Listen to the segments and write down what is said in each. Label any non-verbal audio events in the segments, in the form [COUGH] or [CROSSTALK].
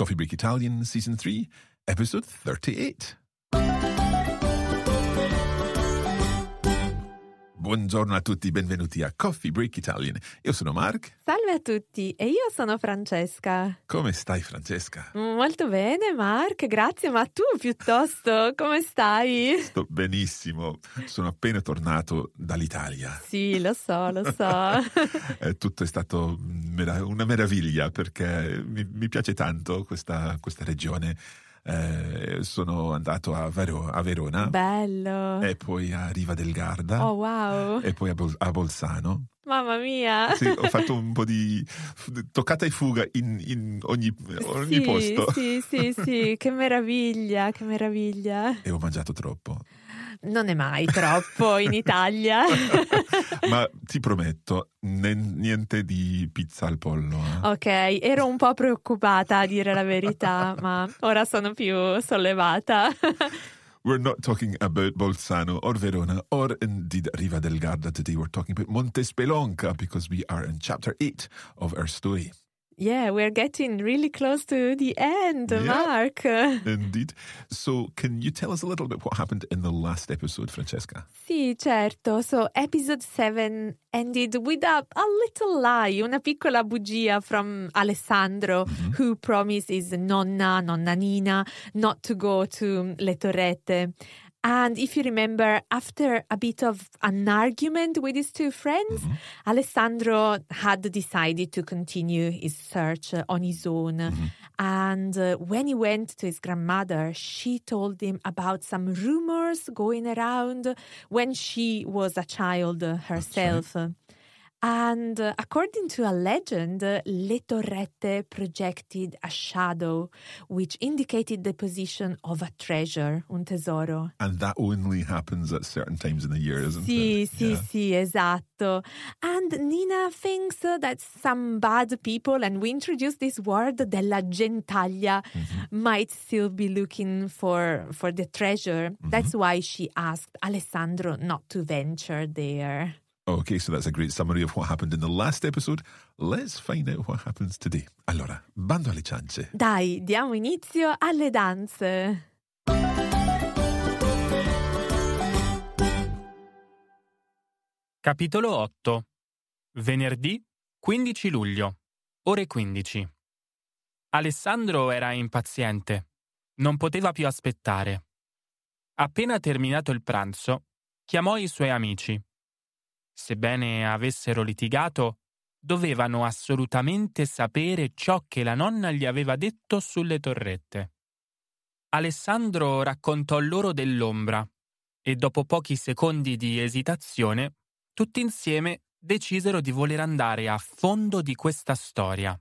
Coffee Break Italian, Season 3, Episode 38. Buongiorno a tutti, benvenuti a Coffee Break Italian. Io sono Mark. Salve a tutti e io sono Francesca. Come stai Francesca? Mm, molto bene Mark, grazie, ma tu piuttosto come stai? Sto benissimo, sono appena tornato dall'Italia. Sì, lo so, lo so. [LAUGHS] Eh, tutto è stato mm, una meraviglia perché mi, piace tanto questa, questa regione eh, sono andato a, Vero, a, Verona. Bello! E poi a Riva del Garda. Oh wow! E poi a, Bol- a Bolzano. Mamma mia! Sì, ho fatto un po' di toccata e fuga in, in ogni, ogni sì, posto. Sì, sì, sì, [LAUGHS] che meraviglia, che meraviglia. E ho mangiato troppo non è mai troppo in Italia. [LAUGHS] Ma ti prometto, niente di pizza al pollo. Eh. Ok, ero un po' preoccupata a dire la verità, ma ora sono più sollevata. [LAUGHS] We're not talking about Bolzano or Verona or indeed Riva del Garda today. We're talking about Montespelonca because we are in chapter 8 of our story. Yeah, we're getting really close to the end, yeah, Mark. [LAUGHS] Indeed. So, can you tell us a little bit what happened in the last episode, Francesca? Sì, certo. So, episode 7 ended with a, a little lie, una piccola bugia from Alessandro, mm-hmm. who promised his nonna, nonna Nina, not to go to Le Torrette. And if you remember, after a bit of an argument with his two friends, mm-hmm. Alessandro had decided to continue his search uh, on his own. Mm-hmm. And uh, when he went to his grandmother, she told him about some rumors going around when she was a child uh, herself. And uh, according to a legend, uh, Le Torrette projected a shadow which indicated the position of a treasure, un tesoro. And that only happens at certain times in the year, isn't sì, it? Sì, yeah. sì, esatto. And Nina thinks uh, that some bad people, and we introduced this word della gentaglia, mm-hmm. might still be looking for, for the treasure. Mm-hmm. That's why she asked Alessandro not to venture there. Okay, so that's a great summary of what happened in the last episode. Let's find out what happens today. Allora, bando alle ciance. Dai, diamo inizio alle danze. Capitolo 8. Venerdì 15 luglio, ore 15. Alessandro era impaziente. Non poteva più aspettare. Appena terminato il pranzo, chiamò i suoi amici sebbene avessero litigato, dovevano assolutamente sapere ciò che la nonna gli aveva detto sulle torrette. Alessandro raccontò loro dell'ombra e dopo pochi secondi di esitazione, tutti insieme decisero di voler andare a fondo di questa storia.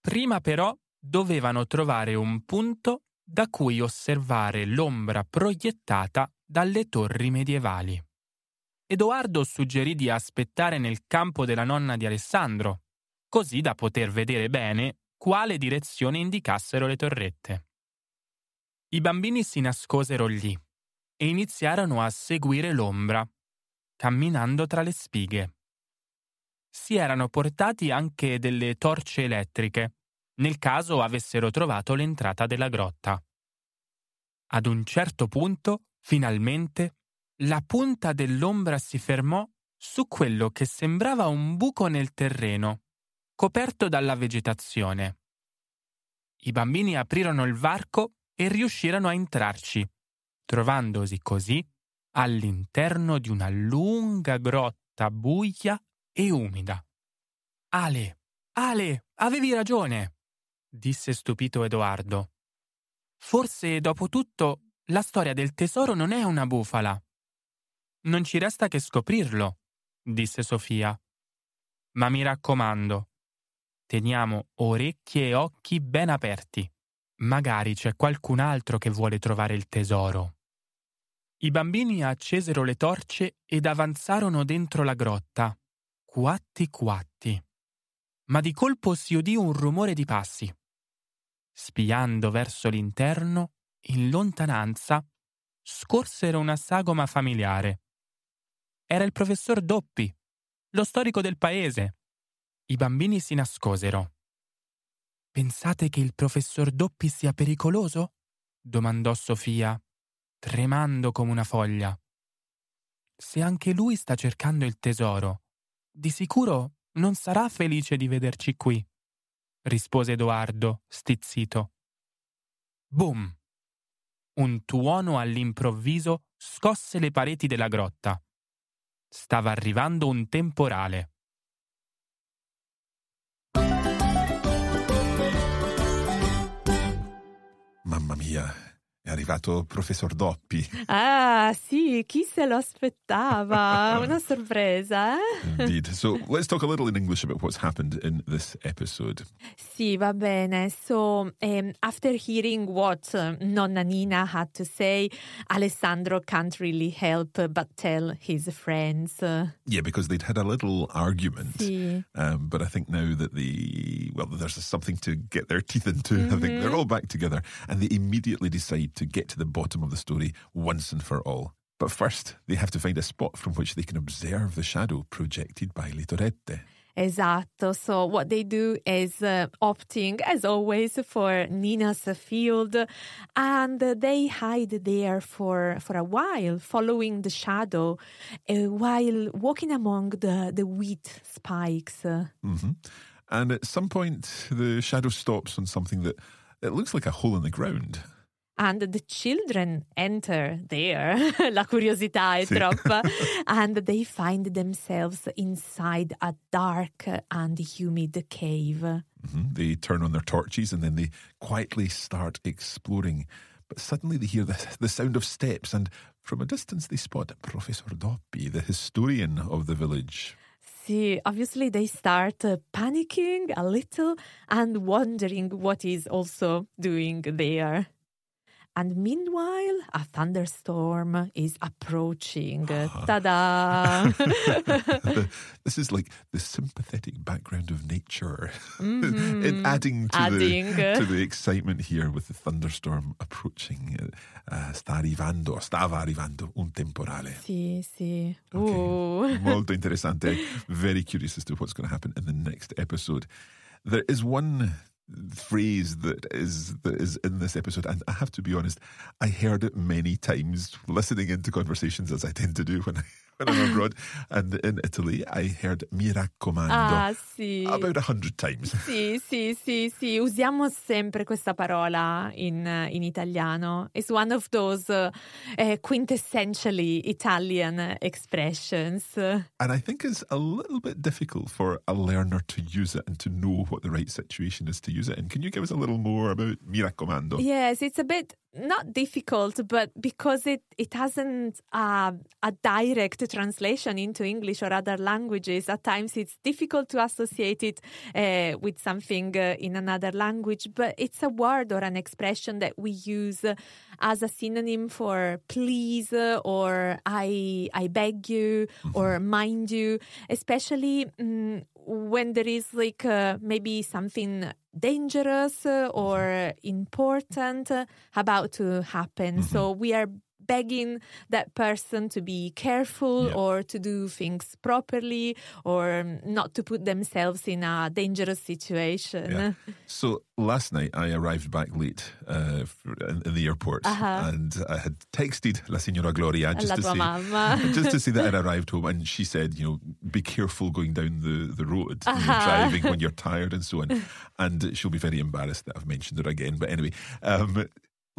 Prima però dovevano trovare un punto da cui osservare l'ombra proiettata dalle torri medievali. Edoardo suggerì di aspettare nel campo della nonna di Alessandro, così da poter vedere bene quale direzione indicassero le torrette. I bambini si nascosero lì e iniziarono a seguire l'ombra, camminando tra le spighe. Si erano portati anche delle torce elettriche, nel caso avessero trovato l'entrata della grotta. Ad un certo punto, finalmente, la punta dell'ombra si fermò su quello che sembrava un buco nel terreno, coperto dalla vegetazione. I bambini aprirono il varco e riuscirono a entrarci, trovandosi così all'interno di una lunga grotta buia e umida. Ale, Ale, avevi ragione, disse stupito Edoardo. Forse, dopo tutto, la storia del tesoro non è una bufala. Non ci resta che scoprirlo, disse Sofia. Ma mi raccomando, teniamo orecchie e occhi ben aperti. Magari c'è qualcun altro che vuole trovare il tesoro. I bambini accesero le torce ed avanzarono dentro la grotta. Quatti quatti. Ma di colpo si udì un rumore di passi. Spiando verso l'interno, in lontananza, scorsero una sagoma familiare. Era il professor Doppi, lo storico del paese. I bambini si nascosero. Pensate che il professor Doppi sia pericoloso? domandò Sofia, tremando come una foglia. Se anche lui sta cercando il tesoro, di sicuro non sarà felice di vederci qui, rispose Edoardo, stizzito. Boom! Un tuono all'improvviso scosse le pareti della grotta. Stava arrivando un temporale. Mamma mia, È arrivato professor Doppi. Ah, sì, chi se lo aspettava? [LAUGHS] Una sorpresa. Eh? Indeed. So let's talk a little in English about what's happened in this episode. Sì, va bene. So um, after hearing what eh, Nonna Nina had to say, Alessandro can't really help but tell his friends. Yeah, because they'd had a little argument. Sì. Um, but I think now that the, well, there's something to get their teeth into. Mm-hmm. I think they're mm-hmm. all back together and they immediately decide to get to the bottom of the story once and for all. But first, they have to find a spot from which they can observe the shadow projected by Litorette. Esatto. So what they do is uh, opting, as always, for Nina's field, and they hide there for for a while, following the shadow, uh, while walking among the the wheat spikes. Mm-hmm. And at some point, the shadow stops on something that it looks like a hole in the ground and the children enter there [LAUGHS] la curiosità è sì. troppa [LAUGHS] and they find themselves inside a dark and humid cave mm-hmm. they turn on their torches and then they quietly start exploring but suddenly they hear the, the sound of steps and from a distance they spot professor doppi the historian of the village see, obviously, they start uh, panicking a little and wondering what he's also doing there. And meanwhile, a thunderstorm is approaching. [LAUGHS] [LAUGHS] Ta da! [LAUGHS] this is like the sympathetic background of nature. Mm-hmm. it, adding, to, adding. The, to the excitement here with the thunderstorm approaching. Uh, uh sta arrivando, stava arrivando un temporale. Sì, sì. Okay. Molto interessante. Very curious as to what's going to happen in the next episode. There is one phrase that is that is in this episode and I have to be honest I heard it many times listening into conversations as I tend to do when I when I'm abroad. And in Italy, I heard Mi ah, sì. about a hundred times. Sì, sì, sì, sì. Usiamo sempre questa parola in, in italiano. It's one of those uh, quintessentially Italian expressions. And I think it's a little bit difficult for a learner to use it and to know what the right situation is to use it in. Can you give us a little more about Mi raccomando? Yes, it's a bit not difficult, but because it, it hasn't uh, a direct translation into English or other languages, at times it's difficult to associate it uh, with something uh, in another language, but it's a word or an expression that we use as a synonym for please uh, or I, I beg you mm-hmm. or mind you, especially mm, when there is like uh, maybe something dangerous uh, mm-hmm. or important uh, about to happen. Mm-hmm. So we are begging that person to be careful yeah. or to do things properly or not to put themselves in a dangerous situation. Yeah. [LAUGHS] So last night I arrived back late uh, in, the airport uh-huh. and I had texted La Signora Gloria just La to say [LAUGHS] just to say that [LAUGHS] I would arrived home and she said, you know, be careful going down the the road uh-huh. when driving when you're tired and so on. And she'll be very embarrassed that I've mentioned her again. But anyway, um,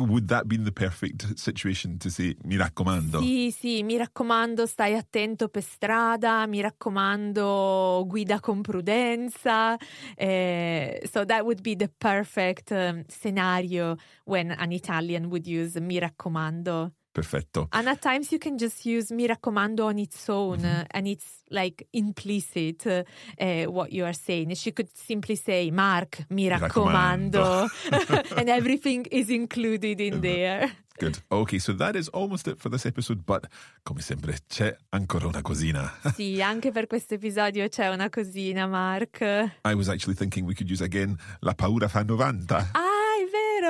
would that be the perfect situation to say mi raccomando? Sì, sì, mi raccomando, stai attento per strada, mi raccomando, guida con prudenza. Eh, so that would be the perfect um, scenario when an Italian would use mi raccomando Perfetto. And at times you can just use mi raccomando on its own mm-hmm. and it's like implicit uh, what you are saying. She could simply say Mark, mi raccomando, raccomando. [LAUGHS] and everything is included in ehm, there. Good. Okay, so that is almost it for this episode, but come sempre c'è ancora una cosina. [LAUGHS] sì, anche per questo episodio c'è una cosina, Mark. I was actually thinking we could use again la paura fa 90. Ah,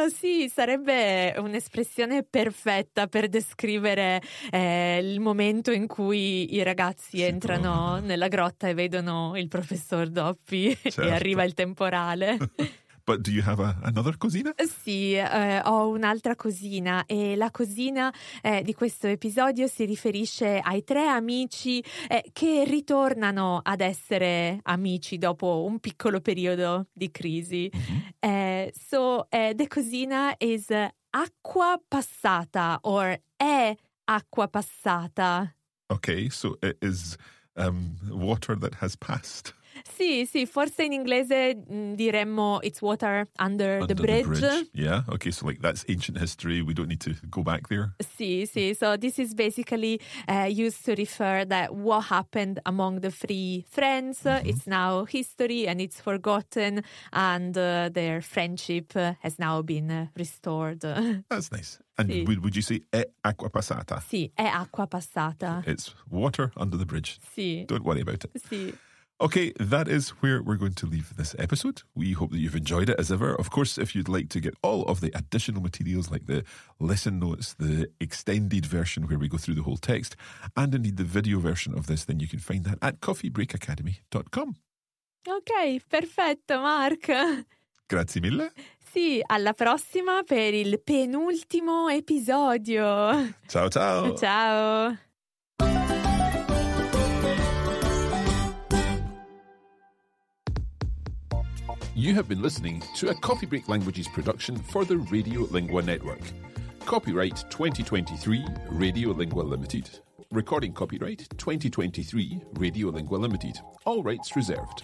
vero, sì, sarebbe un'espressione perfetta per descrivere eh, il momento in cui i ragazzi si entrano trovano. nella grotta e vedono il professor Doppi [LAUGHS] certo. e arriva il temporale. [LAUGHS] But do you have a, another cosina? Sì, eh, ho un'altra cosina e la cosina eh, di questo episodio si riferisce ai tre amici eh, che ritornano ad essere amici dopo un piccolo periodo di crisi. Mm-hmm. Eh, so, eh, the cosina is acqua passata or è acqua passata. Ok, so it is um, water that has passed. Sì, sì, forse in inglese mm, diremmo it's water under, under the, bridge. the, bridge. Yeah, okay, so like that's ancient history. We don't need to go back there. Sì, sì. So this is basically uh, used to refer that what happened among the three friends. Mm-hmm. It's now history and it's forgotten, and uh, their friendship uh, has now been uh, restored. [LAUGHS] That's nice. And sì. would, would you say è acqua passata? Sì, è acqua passata. It's water under the bridge. Sì. Don't worry about it. Sì. Okay, that is where we're going to leave this episode. We hope that you've enjoyed it as ever. Of course, if you'd like to get all of the additional materials like the lesson notes, the extended version where we go through the whole text, and indeed the video version of this, then you can find that at coffeebreakacademy.com. Ok, perfetto, Mark. [LAUGHS] Grazie mille. Sì, alla prossima per il penultimo episodio. Ciao ciao. [LAUGHS] Ciao. You have been listening to a Coffee Break Languages production for the Radio Lingua Network. Copyright 2023 Radio Lingua Limited. Recording copyright 2023 Radio Lingua Limited. All rights reserved.